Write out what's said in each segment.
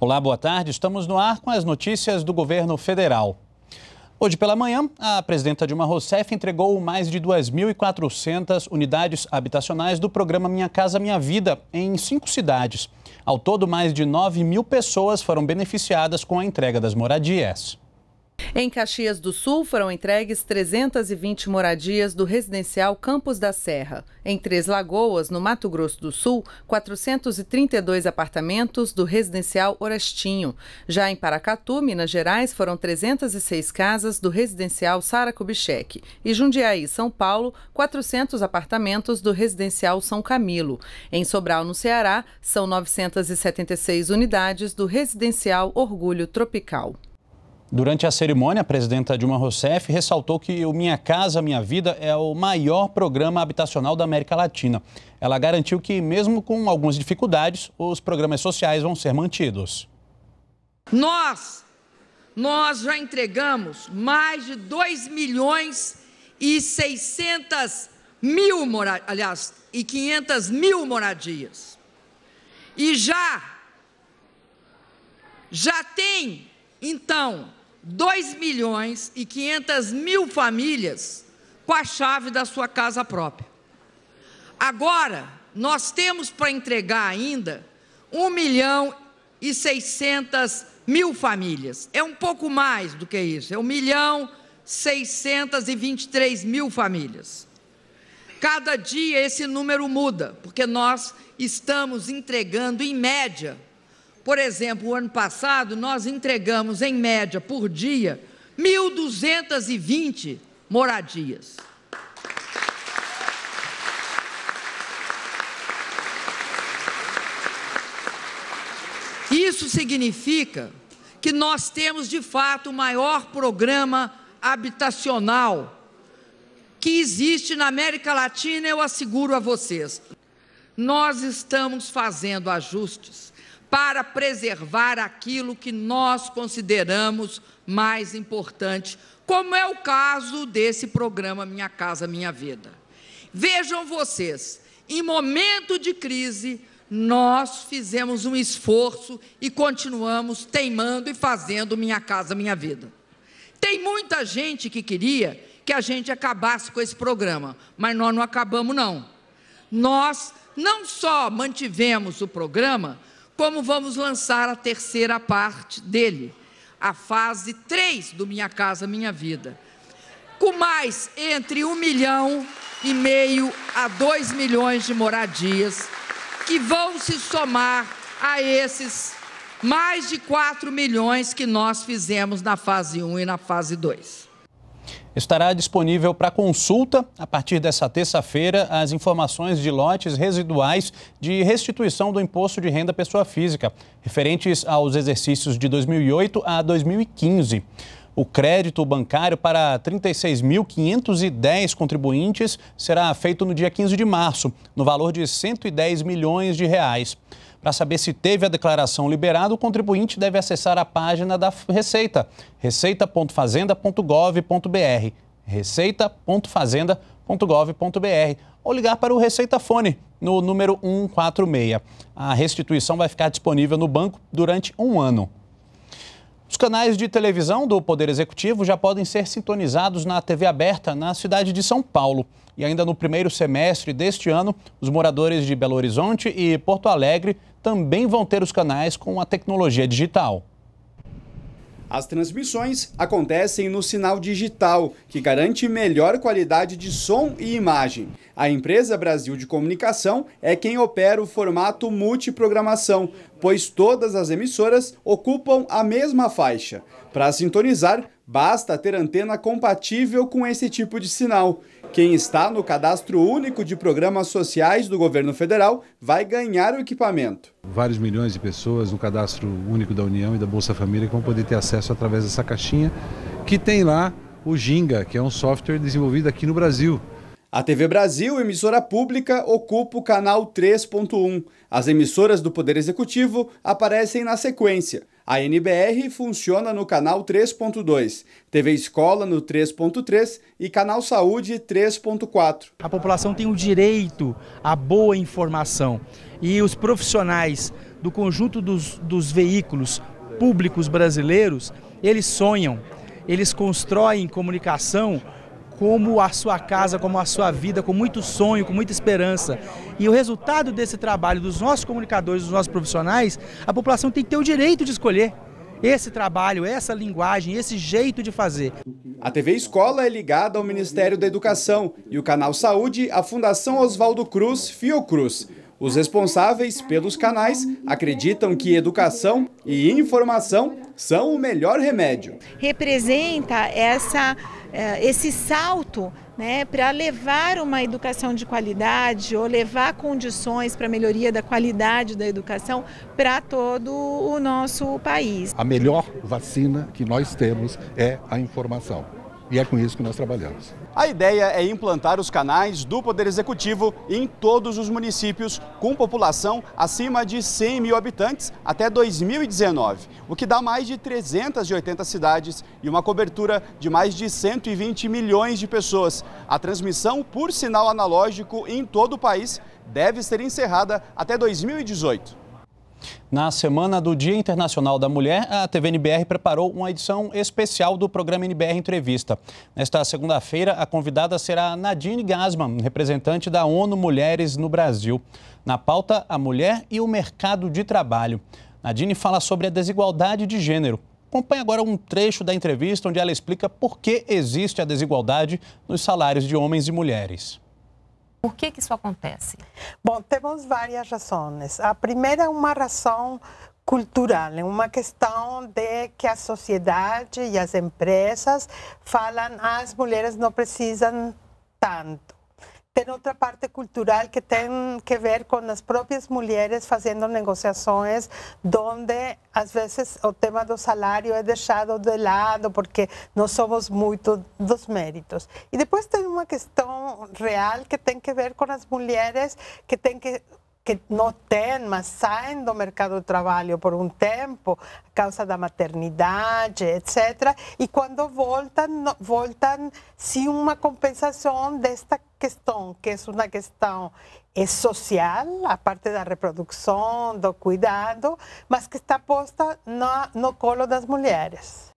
Olá, boa tarde. Estamos no ar com as notícias do governo federal. Hoje pela manhã, a presidenta Dilma Rousseff entregou mais de 2.400 unidades habitacionais do programa Minha Casa Minha Vida em cinco cidades. Ao todo, mais de 9 mil pessoas foram beneficiadas com a entrega das moradias. Em Caxias do Sul foram entregues 320 moradias do residencial Campos da Serra. Em Três Lagoas, no Mato Grosso do Sul, 432 apartamentos do residencial Orestinho. Já em Paracatu, Minas Gerais, foram 306 casas do residencial Sara Kubitschek. E Jundiaí, São Paulo, 400 apartamentos do residencial São Camilo. Em Sobral, no Ceará, são 976 unidades do residencial Orgulho Tropical. Durante a cerimônia, a presidenta Dilma Rousseff ressaltou que o Minha Casa Minha Vida é o maior programa habitacional da América Latina. Ela garantiu que, mesmo com algumas dificuldades, os programas sociais vão ser mantidos. Nós, nós já entregamos mais de 2 milhões e 600 mil moradias, aliás, e 500 mil moradias. E já, já tem, então, 2 milhões e 500 mil famílias com a chave da sua casa própria. Agora, nós temos para entregar ainda 1 milhão e 600 mil famílias. É um pouco mais do que isso, é 1 milhão e 623 mil famílias. Cada dia esse número muda, porque nós estamos entregando, em média, por exemplo, o ano passado nós entregamos, em média, por dia, 1.220 moradias. Isso significa que nós temos, de fato, o maior programa habitacional que existe na América Latina, eu asseguro a vocês. Nós estamos fazendo ajustes para preservar aquilo que nós consideramos mais importante, como é o caso desse programa Minha Casa Minha Vida. Vejam vocês, em momento de crise, nós fizemos um esforço e continuamos teimando e fazendo Minha Casa Minha Vida. Tem muita gente que queria que a gente acabasse com esse programa, mas nós não acabamos, não. Nós não só mantivemos o programa, como vamos lançar a terceira parte dele, a fase 3 do Minha Casa Minha Vida, com mais entre um milhão e meio a dois milhões de moradias que vão se somar a esses mais de 4 milhões que nós fizemos na fase 1 e na fase 2. Estará disponível para consulta a partir dessa terça-feira as informações de lotes residuais de restituição do imposto de renda pessoa física, referentes aos exercícios de 2008 a 2015. O crédito bancário para 36.510 contribuintes será feito no dia 15 de março, no valor de 110 milhões de reais. Para saber se teve a declaração liberada, o contribuinte deve acessar a página da Receita, receita.fazenda.gov.br, receita.fazenda.gov.br, ou ligar para o Receita Fone no número 146. A restituição vai ficar disponível no banco durante um ano. Os canais de televisão do Poder Executivo já podem ser sintonizados na TV aberta na cidade de São Paulo. E ainda no primeiro semestre deste ano, os moradores de Belo Horizonte e Porto Alegre também vão ter os canais com a tecnologia digital. As transmissões acontecem no sinal digital, que garante melhor qualidade de som e imagem. A empresa Brasil de Comunicação é quem opera o formato multiprogramação, pois todas as emissoras ocupam a mesma faixa. Para sintonizar, basta ter antena compatível com esse tipo de sinal. Quem está no cadastro único de programas sociais do governo federal vai ganhar o equipamento. Vários milhões de pessoas no cadastro único da União e da Bolsa Família vão poder ter acesso através dessa caixinha que tem lá o Ginga, que é um software desenvolvido aqui no Brasil. A TV Brasil, emissora pública, ocupa o canal 3.1. As emissoras do Poder Executivo aparecem na sequência. A NBR funciona no canal 3.2, TV Escola no 3.3 e Canal Saúde 3.4. A população tem o direito à boa informação e os profissionais do conjunto dos, dos veículos públicos brasileiros, eles sonham, eles constroem comunicação como a sua casa, como a sua vida, com muito sonho, com muita esperança. E o resultado desse trabalho dos nossos comunicadores, dos nossos profissionais, a população tem que ter o direito de escolher esse trabalho, essa linguagem, esse jeito de fazer. A TV Escola é ligada ao Ministério da Educação e o canal Saúde à Fundação Oswaldo Cruz Fiocruz. Os responsáveis pelos canais acreditam que educação e informação são o melhor remédio. Representa essa eh, esse salto né, para levar uma educação de qualidade ou levar condições para melhoria da qualidade da educação para todo o nosso país. A melhor vacina que nós temos é a informação. E é com isso que nós trabalhamos. A ideia é implantar os canais do Poder Executivo em todos os municípios com população acima de 100 mil habitantes até 2019, o que dá mais de 380 cidades e uma cobertura de mais de 120 milhões de pessoas. A transmissão por sinal analógico em todo o país deve ser encerrada até 2018. Na semana do Dia Internacional da Mulher, a TV NBR preparou uma edição especial do programa NBR Entrevista. Nesta segunda-feira, a convidada será Nadine Gasman, representante da ONU Mulheres no Brasil. Na pauta, a mulher e o mercado de trabalho. Nadine fala sobre a desigualdade de gênero. Acompanhe agora um trecho da entrevista onde ela explica por que existe a desigualdade nos salários de homens e mulheres. Por que, que isso acontece? Bom, temos várias razões. A primeira é uma razão cultural, é uma questão de que a sociedade e as empresas falam que ah, as mulheres não precisam tanto también outra parte cultural que tem que ver com as próprias mulheres fazendo negociações, onde às vezes o tema do salário é deixado de lado porque não somos muito dos méritos. e depois tem uma questão real que tem que ver com as mulheres que tem que que no tienen mas salen del mercado de trabajo por un tiempo a causa de da maternidad, etc. cuando quando voltam, sin una compensación de esta cuestión, que es una cuestión social, aparte parte la reproducción, del cuidado, mas que está posta no, no colo las mujeres.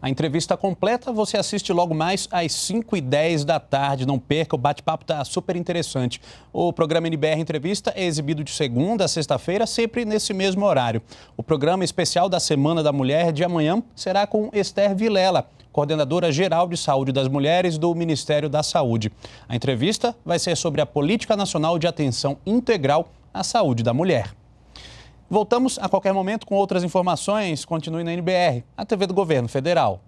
A entrevista tá completa você assiste logo mais às 5h10 da tarde. Não perca, o bate-papo está super interessante. O programa NBR Entrevista é exibido de segunda a sexta-feira, sempre nesse mesmo horário. O programa especial da Semana da Mulher de amanhã será com Esther Vilela coordenadora geral de saúde das mulheres do Ministério da Saúde. A entrevista vai ser sobre a Política Nacional de Atenção Integral à Saúde da Mulher. Voltamos a qualquer momento com outras informações. Continue na NBR, a TV do Governo Federal.